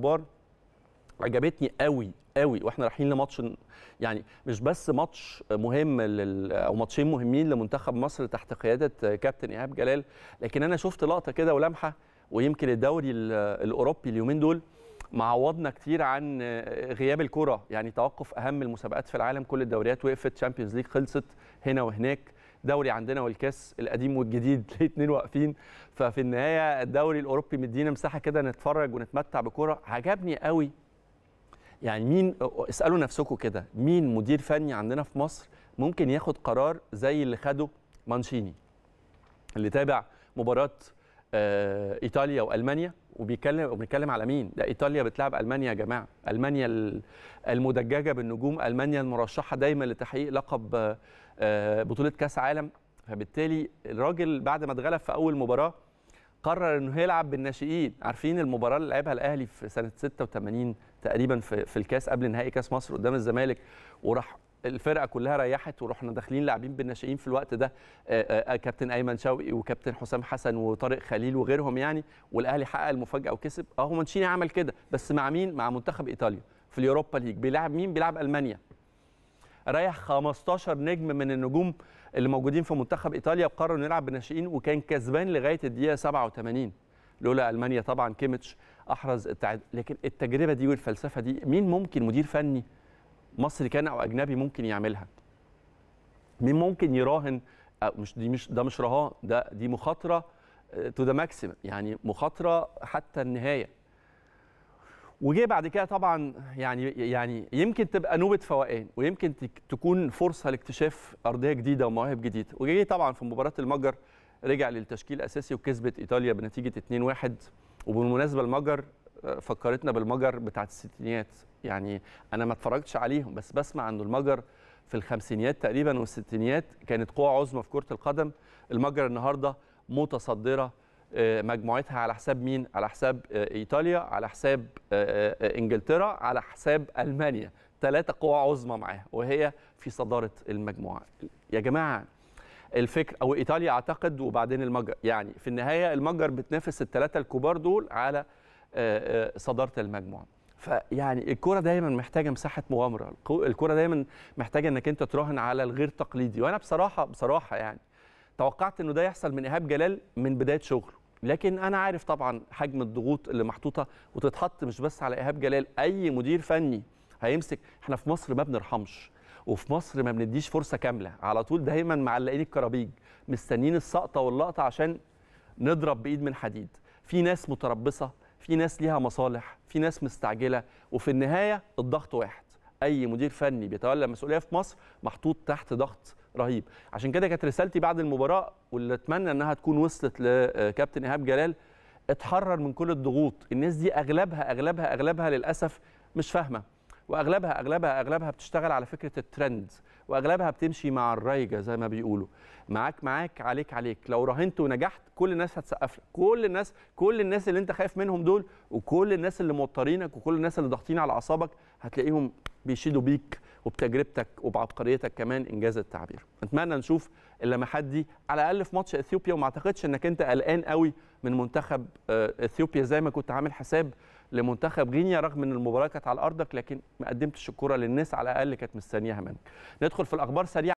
الاخبار عجبتني قوي قوي واحنا رايحين لماتش يعني مش بس ماتش مهم لل... او ماتشين مهمين لمنتخب مصر تحت قياده كابتن ايهاب جلال لكن انا شفت لقطه كده ولمحه ويمكن الدوري الاوروبي اليومين دول معوضنا كتير عن غياب الكره يعني توقف اهم المسابقات في العالم كل الدوريات وقفت تشامبيونز ليج خلصت هنا وهناك دوري عندنا والكاس القديم والجديد الاثنين واقفين ففي النهايه الدوري الاوروبي مدينا مساحه كده نتفرج ونتمتع بكوره عجبني قوي يعني مين اسالوا نفسكم كده مين مدير فني عندنا في مصر ممكن ياخد قرار زي اللي خده مانشيني اللي تابع مباراه آه، ايطاليا والمانيا وبيتكلم وبنتكلم على مين ده ايطاليا بتلعب المانيا يا جماعه المانيا المدججه بالنجوم المانيا المرشحه دايما لتحقيق لقب آه، بطوله كاس عالم فبالتالي الراجل بعد ما اتغلب في اول مباراه قرر انه هيلعب بالناشئين عارفين المباراه اللي لعبها الاهلي في سنه 86 تقريبا في, في الكاس قبل نهائي كاس مصر قدام الزمالك وراح الفرقه كلها ريحت ورحنا داخلين لاعبين بالناشئين في الوقت ده آه، آه، آه، كابتن ايمن شوقي وكابتن حسام حسن وطارق خليل وغيرهم يعني والاهلي حقق المفاجاه وكسب اه هو مانشيني عمل كده بس مع مين مع منتخب ايطاليا في اليوروبا ليج بيلعب مين بيلعب المانيا ريح 15 نجم من النجوم اللي موجودين في منتخب ايطاليا وقرر انه يلعب بالناشئين وكان كسبان لغايه الدقيقه 87 لولا المانيا طبعا كيميتش احرز التعادل لكن التجربه دي والفلسفه دي مين ممكن مدير فني مصري كان او اجنبي ممكن يعملها مين ممكن يراهن أو مش دي مش ده مش رهان ده دي مخاطره تو ذا ماكسيمم يعني مخاطره حتى النهايه وجه بعد كده طبعا يعني يعني يمكن تبقى نوبه فوقان ويمكن تكون فرصه لاكتشاف ارضيه جديده ومواهب جديده وجه طبعا في مباراه المجر رجع للتشكيل الاساسي وكسبت ايطاليا بنتيجه 2-1 وبالمناسبه المجر فكرتنا بالمجر بتاعت الستينيات يعني انا ما اتفرجتش عليهم بس بسمع انه المجر في الخمسينيات تقريبا والستينيات كانت قوه عظمى في كره القدم المجر النهارده متصدره آه، مجموعتها على حساب مين على حساب آه، ايطاليا على حساب آه، انجلترا على حساب المانيا ثلاثه قوى عظمى معاها وهي في صداره المجموعه يا جماعه الفكر او ايطاليا اعتقد وبعدين المجر يعني في النهايه المجر بتنافس الثلاثه الكبار دول على آه، آه، صداره المجموعه فيعني الكرة دايما محتاجة مساحة مغامرة، الكرة دايما محتاجة انك انت تراهن على الغير تقليدي، وانا بصراحة بصراحة يعني توقعت انه ده يحصل من ايهاب جلال من بداية شغله، لكن انا عارف طبعا حجم الضغوط اللي محطوطة وتتحط مش بس على ايهاب جلال، أي مدير فني هيمسك، احنا في مصر ما بنرحمش، وفي مصر ما بنديش فرصة كاملة، على طول دايما معلقين الكرابيج، مستنيين السقطة واللقطة عشان نضرب بإيد من حديد، في ناس متربصة في ناس ليها مصالح في ناس مستعجله وفي النهايه الضغط واحد اي مدير فني بيتولى مسؤوليه في مصر محطوط تحت ضغط رهيب عشان كده كانت رسالتي بعد المباراه واللي اتمنى انها تكون وصلت لكابتن آه، ايهاب جلال اتحرر من كل الضغوط الناس دي اغلبها اغلبها اغلبها للاسف مش فاهمه واغلبها اغلبها اغلبها بتشتغل على فكره الترند واغلبها بتمشي مع الرايجه زي ما بيقولوا معاك معاك عليك عليك لو راهنت ونجحت كل الناس هتسقف لك كل الناس كل الناس اللي انت خايف منهم دول وكل الناس اللي موترينك وكل الناس اللي ضاغطين على اعصابك هتلاقيهم بيشيدوا بيك وبتجربتك وبعبقريتك كمان انجاز التعبير اتمنى نشوف اللمحات دي على الاقل في ماتش اثيوبيا وما اعتقدش انك انت قلقان قوي من منتخب آه، اثيوبيا زي ما كنت عامل حساب لمنتخب غينيا رغم ان المباراه كانت على ارضك لكن ما قدمتش الكوره للناس على الاقل كانت مستنياها منك ندخل في الاخبار سريعه